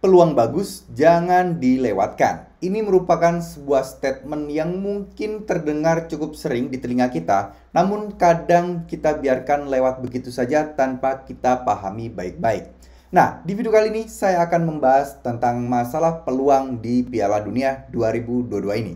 peluang bagus jangan dilewatkan. Ini merupakan sebuah statement yang mungkin terdengar cukup sering di telinga kita, namun kadang kita biarkan lewat begitu saja tanpa kita pahami baik-baik. Nah, di video kali ini saya akan membahas tentang masalah peluang di Piala Dunia 2022 ini.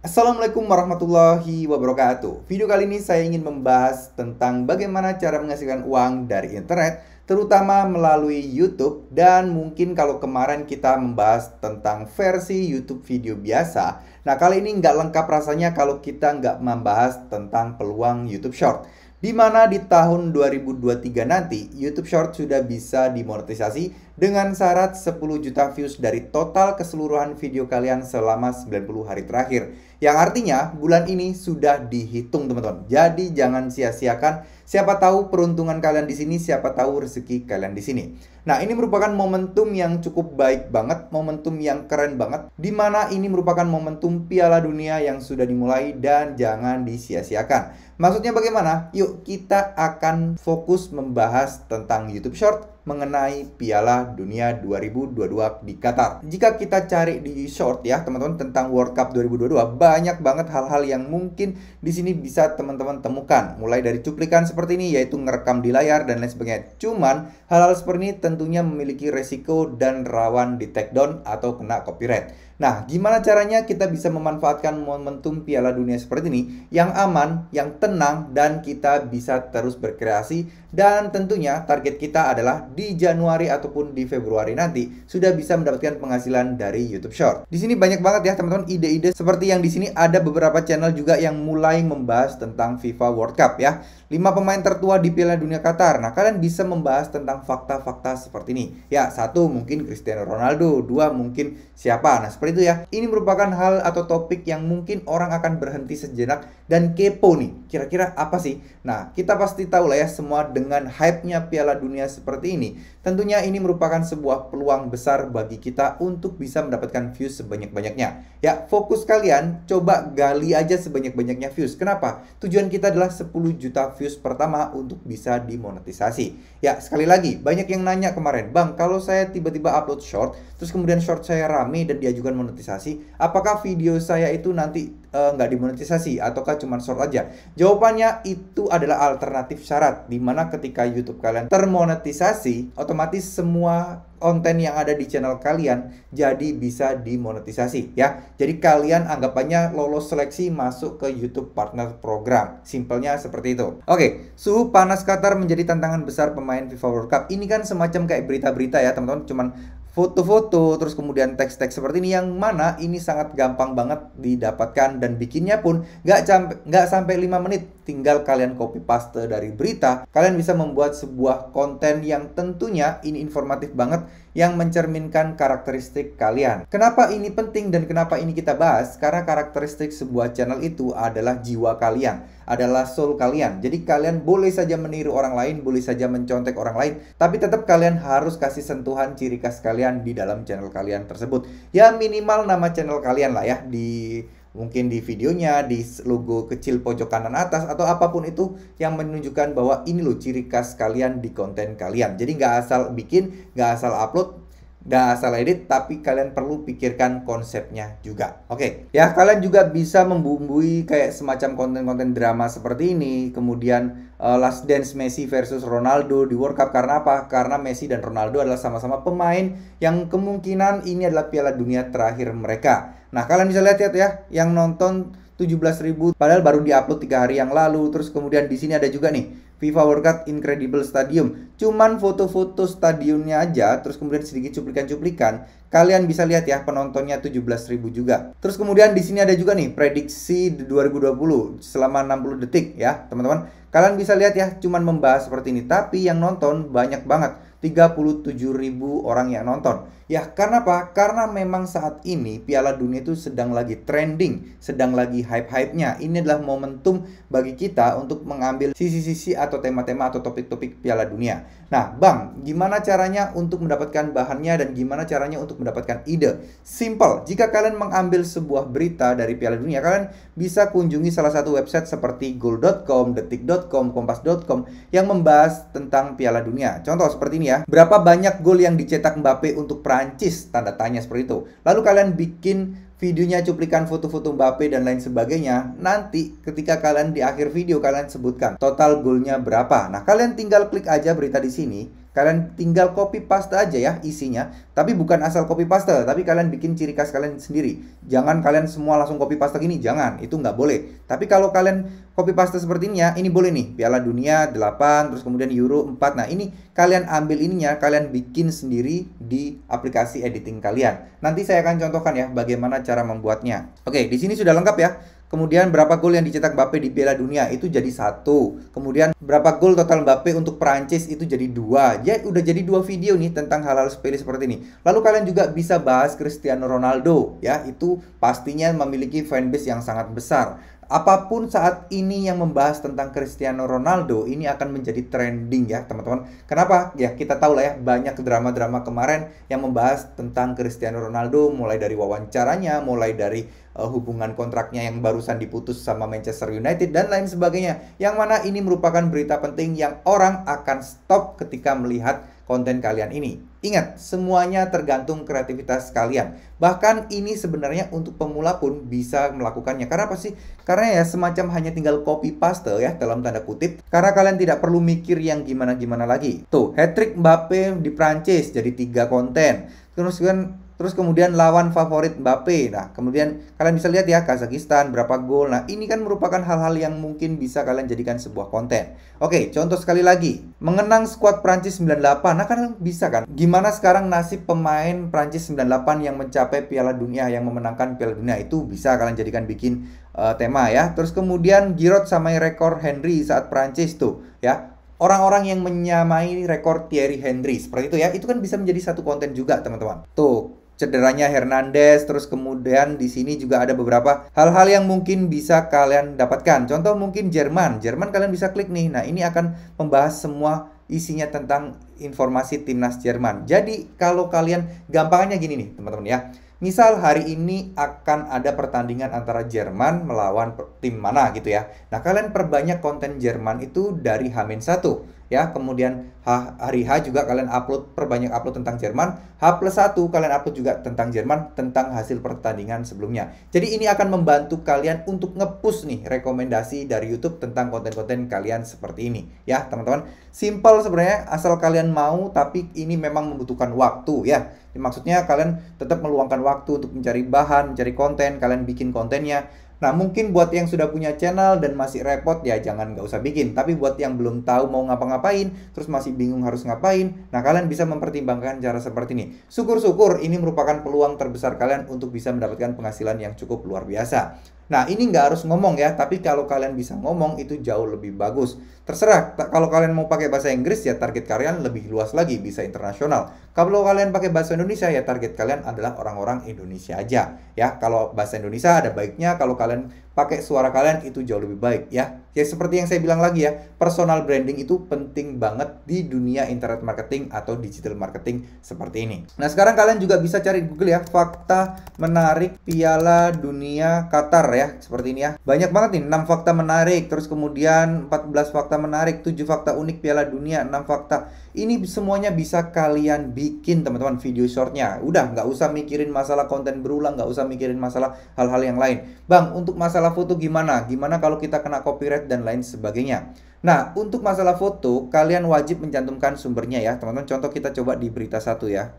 Assalamualaikum warahmatullahi wabarakatuh. Video kali ini saya ingin membahas tentang bagaimana cara menghasilkan uang dari internet terutama melalui YouTube dan mungkin kalau kemarin kita membahas tentang versi YouTube video biasa, nah kali ini nggak lengkap rasanya kalau kita nggak membahas tentang peluang YouTube Short. Di mana di tahun 2023 nanti, YouTube Short sudah bisa dimonetisasi dengan syarat 10 juta views dari total keseluruhan video kalian selama 90 hari terakhir. Yang artinya, bulan ini sudah dihitung teman-teman. Jadi jangan sia-siakan Siapa tahu peruntungan kalian di sini, siapa tahu rezeki kalian di sini. Nah, ini merupakan momentum yang cukup baik banget, momentum yang keren banget, di mana ini merupakan momentum Piala Dunia yang sudah dimulai dan jangan disia-siakan. Maksudnya bagaimana? Yuk kita akan fokus membahas tentang YouTube Short mengenai Piala Dunia 2022 di Qatar. Jika kita cari di short ya teman-teman tentang World Cup 2022 banyak banget hal-hal yang mungkin di sini bisa teman-teman temukan mulai dari cuplikan seperti ini yaitu ngerekam di layar dan lain sebagainya. Cuman hal-hal seperti ini tentunya memiliki resiko dan rawan di take atau kena copyright. Nah, gimana caranya kita bisa memanfaatkan momentum Piala Dunia seperti ini yang aman, yang tenang dan kita bisa terus berkreasi dan tentunya target kita adalah di Januari ataupun di Februari nanti sudah bisa mendapatkan penghasilan dari YouTube Short. Di sini banyak banget ya teman-teman ide-ide seperti yang di sini ada beberapa channel juga yang mulai membahas tentang FIFA World Cup ya. 5 pemain tertua di Piala Dunia Qatar. Nah, kalian bisa membahas tentang fakta-fakta seperti ini. Ya, satu mungkin Cristiano Ronaldo, dua mungkin siapa. Nah, seperti itu ya. Ini merupakan hal atau topik yang mungkin orang akan berhenti sejenak dan kepo nih. Kira-kira apa sih? Nah, kita pasti tahu lah ya semua dengan hype-nya Piala Dunia seperti ini, Tentunya ini merupakan sebuah peluang besar bagi kita untuk bisa mendapatkan views sebanyak-banyaknya. Ya, fokus kalian coba gali aja sebanyak-banyaknya views. Kenapa? Tujuan kita adalah 10 juta views pertama untuk bisa dimonetisasi. Ya, sekali lagi, banyak yang nanya kemarin, "Bang, kalau saya tiba-tiba upload short, terus kemudian short saya rame dan diajukan monetisasi, apakah video saya itu nanti eh, nggak uh, dimonetisasi ataukah cuma short aja?" Jawabannya itu adalah alternatif syarat di mana ketika YouTube kalian termonetisasi otomatis otomatis semua konten yang ada di channel kalian jadi bisa dimonetisasi ya. Jadi kalian anggapannya lolos seleksi masuk ke YouTube Partner Program. Simpelnya seperti itu. Oke, suhu panas Qatar menjadi tantangan besar pemain FIFA World Cup. Ini kan semacam kayak berita-berita ya, teman-teman. Cuman foto-foto terus kemudian teks-teks seperti ini yang mana ini sangat gampang banget didapatkan dan bikinnya pun nggak sampai nggak 5 menit tinggal kalian copy paste dari berita, kalian bisa membuat sebuah konten yang tentunya ini informatif banget yang mencerminkan karakteristik kalian. Kenapa ini penting dan kenapa ini kita bahas? Karena karakteristik sebuah channel itu adalah jiwa kalian, adalah soul kalian. Jadi kalian boleh saja meniru orang lain, boleh saja mencontek orang lain, tapi tetap kalian harus kasih sentuhan ciri khas kalian di dalam channel kalian tersebut. Ya minimal nama channel kalian lah ya di mungkin di videonya, di logo kecil pojok kanan atas, atau apapun itu yang menunjukkan bahwa ini loh ciri khas kalian di konten kalian. Jadi nggak asal bikin, nggak asal upload, nggak asal edit, tapi kalian perlu pikirkan konsepnya juga. Oke, okay. ya kalian juga bisa membumbui kayak semacam konten-konten drama seperti ini, kemudian eh, Last Dance Messi versus Ronaldo di World Cup karena apa? Karena Messi dan Ronaldo adalah sama-sama pemain yang kemungkinan ini adalah Piala Dunia terakhir mereka Nah, kalian bisa lihat lihat ya yang nonton 17.000 padahal baru diupload tiga hari yang lalu. Terus kemudian di sini ada juga nih FIFA World Cup Incredible Stadium. Cuman foto-foto stadionnya aja, terus kemudian sedikit cuplikan-cuplikan. Kalian bisa lihat ya penontonnya 17.000 juga. Terus kemudian di sini ada juga nih prediksi 2020 selama 60 detik ya, teman-teman. Kalian bisa lihat ya, cuman membahas seperti ini, tapi yang nonton banyak banget 37 ribu orang yang nonton. Ya, karena apa? Karena memang saat ini Piala Dunia itu sedang lagi trending, sedang lagi hype-hype-nya. Ini adalah momentum bagi kita untuk mengambil sisi-sisi atau tema-tema atau topik-topik Piala Dunia. Nah, Bang, gimana caranya untuk mendapatkan bahannya dan gimana caranya untuk mendapatkan ide? Simple. Jika kalian mengambil sebuah berita dari Piala Dunia, kalian bisa kunjungi salah satu website seperti goal.com, detik.com, kompas.com yang membahas tentang Piala Dunia. Contoh seperti ini ya ya, berapa banyak gol yang dicetak Mbappe untuk Prancis? Tanda tanya seperti itu. Lalu kalian bikin videonya cuplikan foto-foto Mbappe dan lain sebagainya. Nanti ketika kalian di akhir video kalian sebutkan total golnya berapa. Nah, kalian tinggal klik aja berita di sini Kalian tinggal copy paste aja ya isinya, tapi bukan asal copy paste, tapi kalian bikin ciri khas kalian sendiri. Jangan kalian semua langsung copy paste gini, jangan, itu nggak boleh. Tapi kalau kalian copy paste seperti ini ya, ini boleh nih, Piala Dunia 8, terus kemudian Euro 4. Nah, ini kalian ambil ininya, kalian bikin sendiri di aplikasi editing kalian. Nanti saya akan contohkan ya bagaimana cara membuatnya. Oke, di sini sudah lengkap ya. Kemudian berapa gol yang dicetak Mbappe di Piala Dunia itu jadi satu. Kemudian berapa gol total Mbappe untuk Perancis itu jadi dua. Ya udah jadi dua video nih tentang hal-hal sepele seperti ini. Lalu kalian juga bisa bahas Cristiano Ronaldo ya itu pastinya memiliki fanbase yang sangat besar. Apapun saat ini yang membahas tentang Cristiano Ronaldo ini akan menjadi trending ya teman-teman. Kenapa? Ya kita tahu lah ya banyak drama-drama kemarin yang membahas tentang Cristiano Ronaldo mulai dari wawancaranya, mulai dari uh, hubungan kontraknya yang barusan diputus sama Manchester United dan lain sebagainya. Yang mana ini merupakan berita penting yang orang akan stop ketika melihat konten kalian ini. Ingat, semuanya tergantung kreativitas kalian. Bahkan ini sebenarnya untuk pemula pun bisa melakukannya. Karena apa sih? Karena ya semacam hanya tinggal copy paste ya dalam tanda kutip. Karena kalian tidak perlu mikir yang gimana-gimana lagi. Tuh, hat-trick Mbappe di Prancis jadi tiga konten. Terus kan Terus kemudian lawan favorit Mbappe. Nah, kemudian kalian bisa lihat ya Kazakhstan berapa gol. Nah, ini kan merupakan hal-hal yang mungkin bisa kalian jadikan sebuah konten. Oke, contoh sekali lagi. Mengenang skuad Prancis 98. Nah, kalian bisa kan. Gimana sekarang nasib pemain Prancis 98 yang mencapai Piala Dunia yang memenangkan Piala Dunia itu bisa kalian jadikan bikin uh, tema ya. Terus kemudian Giroud samai rekor Henry saat Prancis tuh ya orang-orang yang menyamai rekor Thierry Henry seperti itu ya itu kan bisa menjadi satu konten juga teman-teman tuh cederanya Hernandez terus kemudian di sini juga ada beberapa hal-hal yang mungkin bisa kalian dapatkan contoh mungkin Jerman Jerman kalian bisa klik nih nah ini akan membahas semua isinya tentang informasi timnas Jerman jadi kalau kalian gampangnya gini nih teman-teman ya Misal hari ini akan ada pertandingan antara Jerman melawan tim mana gitu ya. Nah, kalian perbanyak konten Jerman itu dari Hamin 1 ya kemudian hari H juga kalian upload perbanyak upload tentang Jerman H plus 1 kalian upload juga tentang Jerman tentang hasil pertandingan sebelumnya jadi ini akan membantu kalian untuk ngepush nih rekomendasi dari YouTube tentang konten-konten kalian seperti ini ya teman-teman simple sebenarnya asal kalian mau tapi ini memang membutuhkan waktu ya maksudnya kalian tetap meluangkan waktu untuk mencari bahan mencari konten kalian bikin kontennya Nah mungkin buat yang sudah punya channel dan masih repot ya jangan nggak usah bikin. Tapi buat yang belum tahu mau ngapa-ngapain, terus masih bingung harus ngapain, nah kalian bisa mempertimbangkan cara seperti ini. Syukur-syukur ini merupakan peluang terbesar kalian untuk bisa mendapatkan penghasilan yang cukup luar biasa. Nah, ini nggak harus ngomong ya, tapi kalau kalian bisa ngomong itu jauh lebih bagus. Terserah, kalau kalian mau pakai bahasa Inggris ya target kalian lebih luas lagi, bisa internasional. Kalau kalian pakai bahasa Indonesia ya target kalian adalah orang-orang Indonesia aja. Ya, kalau bahasa Indonesia ada baiknya kalau kalian pakai suara kalian itu jauh lebih baik ya. Ya seperti yang saya bilang lagi ya, personal branding itu penting banget di dunia internet marketing atau digital marketing seperti ini. Nah sekarang kalian juga bisa cari Google ya, fakta menarik Piala Dunia Qatar ya, seperti ini ya. Banyak banget nih, 6 fakta menarik, terus kemudian 14 fakta menarik, 7 fakta unik Piala Dunia, 6 fakta. Ini semuanya bisa kalian bikin teman-teman video shortnya. Udah, nggak usah mikirin masalah konten berulang, nggak usah mikirin masalah hal-hal yang lain. Bang, untuk masalah masalah foto gimana? Gimana kalau kita kena copyright dan lain sebagainya. Nah, untuk masalah foto, kalian wajib mencantumkan sumbernya ya. Teman-teman, contoh kita coba di berita satu ya.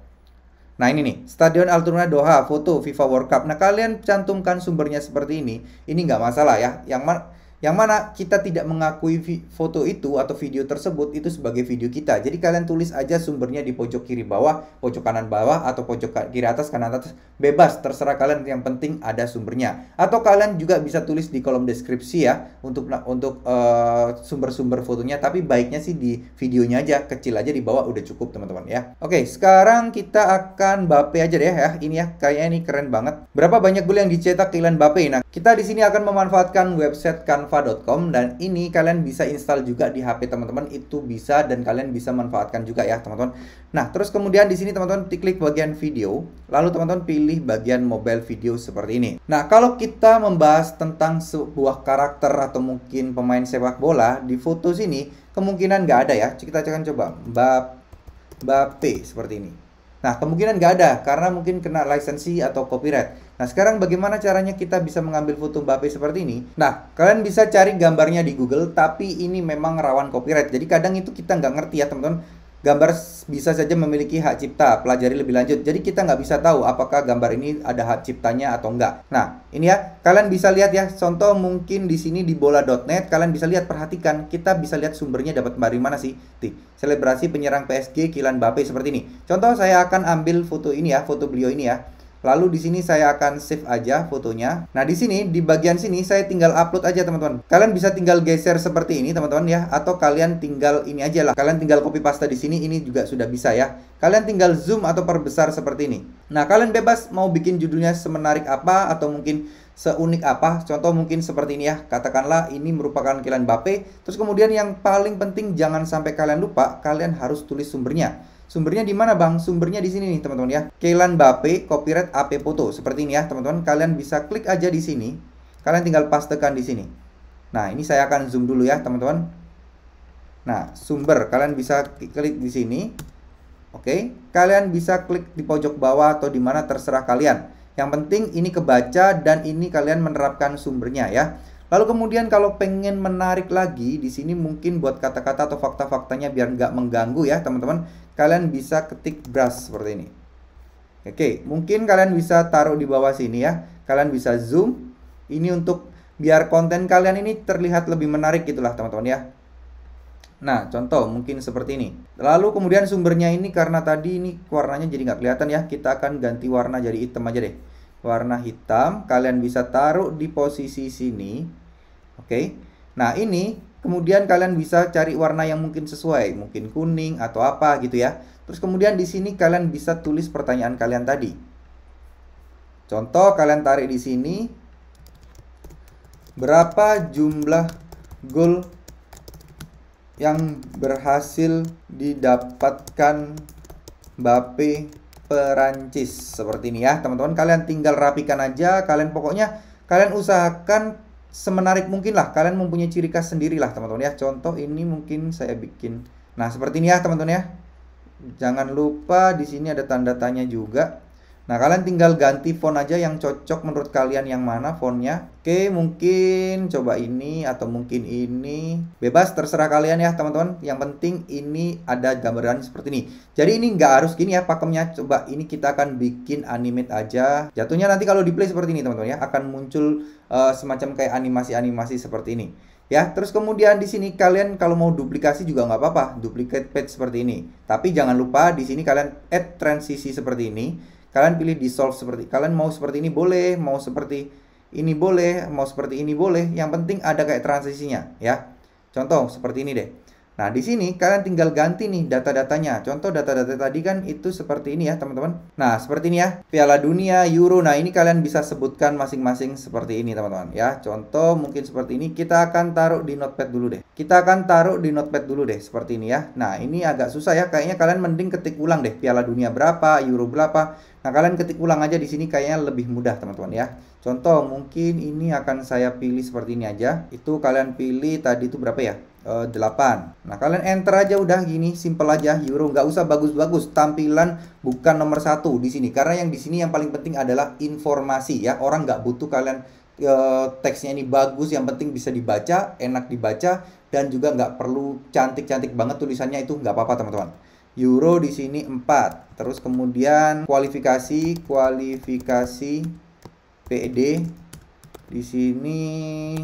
Nah ini nih, Stadion Al Doha, foto FIFA World Cup. Nah kalian cantumkan sumbernya seperti ini, ini nggak masalah ya. Yang mana yang mana kita tidak mengakui foto itu atau video tersebut itu sebagai video kita. Jadi kalian tulis aja sumbernya di pojok kiri bawah, pojok kanan bawah, atau pojok kiri atas, kanan atas, bebas, terserah kalian. Yang penting ada sumbernya. Atau kalian juga bisa tulis di kolom deskripsi ya untuk untuk eh, sumber-sumber uh, fotonya. Tapi baiknya sih di videonya aja, kecil aja di bawah udah cukup teman-teman ya. Oke, sekarang kita akan bape aja deh ya. Ini ya kayaknya ini keren banget. Berapa banyak gula yang dicetak kalian bape Nah, kita di sini akan memanfaatkan website kan canva.com dan ini kalian bisa install juga di HP teman-teman itu bisa dan kalian bisa manfaatkan juga ya teman-teman. Nah, terus kemudian di sini teman-teman klik bagian video, lalu teman-teman pilih bagian mobile video seperti ini. Nah, kalau kita membahas tentang sebuah karakter atau mungkin pemain sepak bola di foto sini kemungkinan nggak ada ya. Kita akan coba Mbak Bape seperti ini. Nah, kemungkinan nggak ada karena mungkin kena lisensi atau copyright. Nah, sekarang bagaimana caranya kita bisa mengambil foto Mbappe seperti ini? Nah, kalian bisa cari gambarnya di Google, tapi ini memang rawan copyright. Jadi kadang itu kita nggak ngerti ya, teman-teman. Gambar bisa saja memiliki hak cipta, pelajari lebih lanjut. Jadi kita nggak bisa tahu apakah gambar ini ada hak ciptanya atau nggak. Nah, ini ya, kalian bisa lihat ya, contoh mungkin di sini di bola.net, kalian bisa lihat, perhatikan, kita bisa lihat sumbernya dapat dari mana sih. Tih, selebrasi penyerang PSG Kylian Mbappe seperti ini. Contoh saya akan ambil foto ini ya, foto beliau ini ya. Lalu di sini saya akan save aja fotonya. Nah, di sini di bagian sini saya tinggal upload aja, teman-teman. Kalian bisa tinggal geser seperti ini, teman-teman ya, atau kalian tinggal ini aja lah. Kalian tinggal copy paste di sini, ini juga sudah bisa ya. Kalian tinggal zoom atau perbesar seperti ini. Nah, kalian bebas mau bikin judulnya semenarik apa atau mungkin seunik apa. Contoh mungkin seperti ini ya. Katakanlah ini merupakan kilan Bape. Terus kemudian yang paling penting jangan sampai kalian lupa, kalian harus tulis sumbernya. Sumbernya di mana bang? Sumbernya di sini nih teman-teman ya. Kelan Bape copyright AP Foto seperti ini ya teman-teman. Kalian bisa klik aja di sini. Kalian tinggal pastekan di sini. Nah ini saya akan zoom dulu ya teman-teman. Nah sumber kalian bisa klik di sini. Oke, kalian bisa klik di pojok bawah atau di mana terserah kalian. Yang penting ini kebaca dan ini kalian menerapkan sumbernya ya. Lalu kemudian kalau pengen menarik lagi, di sini mungkin buat kata-kata atau fakta-faktanya biar nggak mengganggu ya teman-teman kalian bisa ketik brush seperti ini. Oke, mungkin kalian bisa taruh di bawah sini ya. Kalian bisa zoom. Ini untuk biar konten kalian ini terlihat lebih menarik gitulah teman-teman ya. Nah, contoh mungkin seperti ini. Lalu kemudian sumbernya ini karena tadi ini warnanya jadi nggak kelihatan ya. Kita akan ganti warna jadi hitam aja deh. Warna hitam kalian bisa taruh di posisi sini. Oke. Nah, ini Kemudian kalian bisa cari warna yang mungkin sesuai, mungkin kuning atau apa gitu ya. Terus kemudian di sini kalian bisa tulis pertanyaan kalian tadi. Contoh kalian tarik di sini berapa jumlah gol yang berhasil didapatkan Mbappe Perancis seperti ini ya teman-teman kalian tinggal rapikan aja kalian pokoknya kalian usahakan semenarik mungkin lah kalian mempunyai ciri khas sendiri lah teman-teman ya contoh ini mungkin saya bikin nah seperti ini ya teman-teman ya jangan lupa di sini ada tanda tanya juga Nah, kalian tinggal ganti font aja yang cocok menurut kalian yang mana fontnya. Oke, mungkin coba ini atau mungkin ini. Bebas, terserah kalian ya teman-teman. Yang penting ini ada gambaran seperti ini. Jadi ini nggak harus gini ya pakemnya. Coba ini kita akan bikin animate aja. Jatuhnya nanti kalau di play seperti ini teman-teman ya. Akan muncul uh, semacam kayak animasi-animasi seperti ini. Ya, terus kemudian di sini kalian kalau mau duplikasi juga nggak apa-apa, duplicate page seperti ini. Tapi jangan lupa di sini kalian add transisi seperti ini kalian pilih dissolve seperti kalian mau seperti ini boleh mau seperti ini boleh mau seperti ini boleh yang penting ada kayak transisinya ya contoh seperti ini deh nah di sini kalian tinggal ganti nih data-datanya contoh data-data tadi kan itu seperti ini ya teman-teman nah seperti ini ya Piala Dunia Euro nah ini kalian bisa sebutkan masing-masing seperti ini teman-teman ya contoh mungkin seperti ini kita akan taruh di notepad dulu deh kita akan taruh di notepad dulu deh seperti ini ya nah ini agak susah ya kayaknya kalian mending ketik ulang deh Piala Dunia berapa Euro berapa Nah, kalian ketik ulang aja di sini kayaknya lebih mudah, teman-teman ya. Contoh mungkin ini akan saya pilih seperti ini aja. Itu kalian pilih tadi itu berapa ya? E, eh, 8. Nah, kalian enter aja udah gini, simple aja euro, nggak usah bagus-bagus. Tampilan bukan nomor satu di sini karena yang di sini yang paling penting adalah informasi ya. Orang nggak butuh kalian e, teksnya ini bagus, yang penting bisa dibaca, enak dibaca dan juga nggak perlu cantik-cantik banget tulisannya itu nggak apa-apa, teman-teman. Euro di sini 4. Terus kemudian kualifikasi kualifikasi PED di sini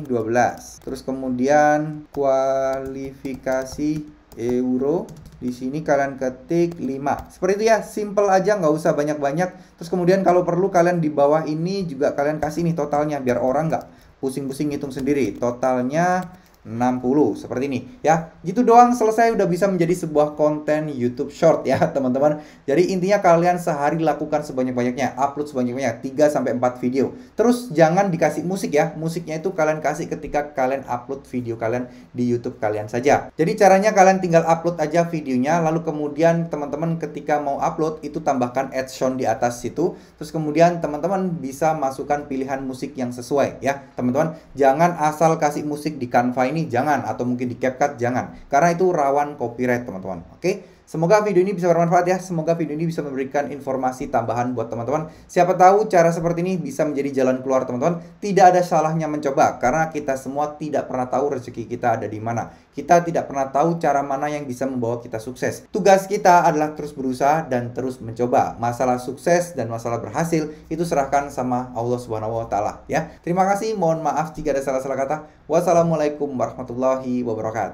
12. Terus kemudian kualifikasi Euro di sini kalian ketik 5. Seperti itu ya, simple aja nggak usah banyak-banyak. Terus kemudian kalau perlu kalian di bawah ini juga kalian kasih nih totalnya biar orang nggak pusing-pusing ngitung sendiri. Totalnya 60 seperti ini ya. Gitu doang selesai udah bisa menjadi sebuah konten YouTube short ya, teman-teman. Jadi intinya kalian sehari lakukan sebanyak-banyaknya, upload sebanyak-banyaknya 3 sampai 4 video. Terus jangan dikasih musik ya. Musiknya itu kalian kasih ketika kalian upload video kalian di YouTube kalian saja. Jadi caranya kalian tinggal upload aja videonya lalu kemudian teman-teman ketika mau upload itu tambahkan adsound di atas situ. Terus kemudian teman-teman bisa masukkan pilihan musik yang sesuai ya, teman-teman. Jangan asal kasih musik di Canva ini ini jangan atau mungkin di CapCut jangan karena itu rawan copyright teman-teman. Oke. Semoga video ini bisa bermanfaat ya. Semoga video ini bisa memberikan informasi tambahan buat teman-teman. Siapa tahu cara seperti ini bisa menjadi jalan keluar teman-teman. Tidak ada salahnya mencoba karena kita semua tidak pernah tahu rezeki kita ada di mana. Kita tidak pernah tahu cara mana yang bisa membawa kita sukses. Tugas kita adalah terus berusaha dan terus mencoba. Masalah sukses dan masalah berhasil itu serahkan sama Allah Subhanahu wa taala ya. Terima kasih, mohon maaf jika ada salah-salah kata. Wassalamualaikum warahmatullahi wabarakatuh.